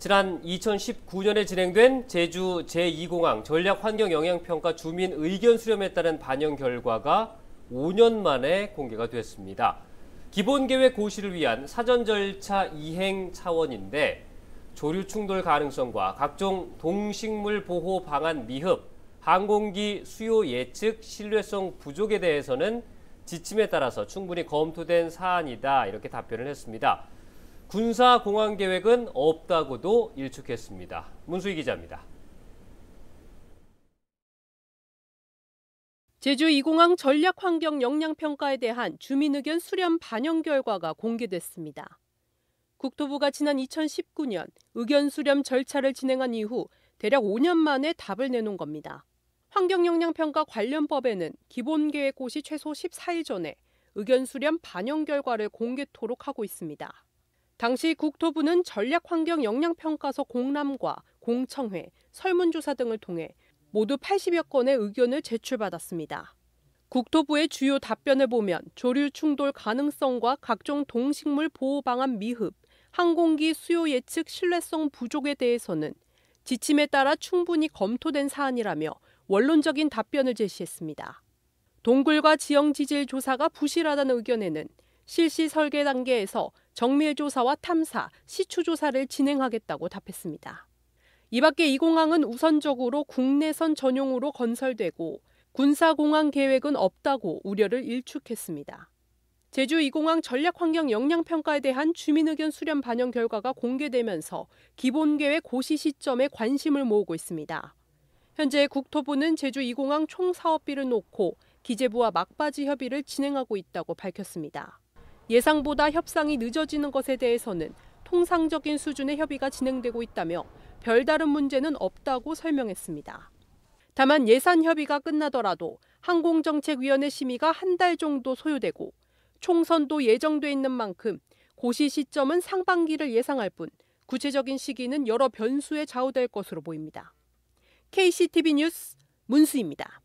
지난 2019년에 진행된 제주 제2공항 전략환경영향평가 주민 의견 수렴에 따른 반영 결과가 5년 만에 공개가 됐습니다. 기본계획 고시를 위한 사전 절차 이행 차원인데 조류 충돌 가능성과 각종 동식물 보호 방안 미흡, 항공기 수요 예측 신뢰성 부족에 대해서는 지침에 따라서 충분히 검토된 사안이다 이렇게 답변을 했습니다. 군사 공항 계획은 없다고도 일축했습니다. 문수희 기자입니다. 제주 이공항 전략 환경 역량 평가에 대한 주민 의견 수렴 반영 결과가 공개됐습니다. 국토부가 지난 2019년 의견 수렴 절차를 진행한 이후 대략 5년 만에 답을 내놓은 겁니다. 환경 역량 평가 관련법에는 기본 계획 고시 최소 14일 전에 의견 수렴 반영 결과를 공개토록 하고 있습니다. 당시 국토부는 전략환경영향평가서 공람과 공청회, 설문조사 등을 통해 모두 80여 건의 의견을 제출받았습니다. 국토부의 주요 답변을 보면 조류 충돌 가능성과 각종 동식물 보호 방안 미흡, 항공기 수요 예측 신뢰성 부족에 대해서는 지침에 따라 충분히 검토된 사안이라며 원론적인 답변을 제시했습니다. 동굴과 지형 지질 조사가 부실하다는 의견에는 실시 설계 단계에서 정밀 조사와 탐사, 시추 조사를 진행하겠다고 답했습니다. 이 밖에 이 공항은 우선적으로 국내선 전용으로 건설되고 군사공항 계획은 없다고 우려를 일축했습니다. 제주 이공항 전략환경 역량평가에 대한 주민의견 수렴 반영 결과가 공개되면서 기본계획 고시 시점에 관심을 모으고 있습니다. 현재 국토부는 제주 이공항 총사업비를 놓고 기재부와 막바지 협의를 진행하고 있다고 밝혔습니다. 예상보다 협상이 늦어지는 것에 대해서는 통상적인 수준의 협의가 진행되고 있다며 별다른 문제는 없다고 설명했습니다. 다만 예산 협의가 끝나더라도 항공정책위원회 심의가 한 달 정도 소요되고 총선도 예정돼 있는 만큼 고시 시점은 상반기를 예상할 뿐 구체적인 시기는 여러 변수에 좌우될 것으로 보입니다. KCTV 뉴스 문수입니다.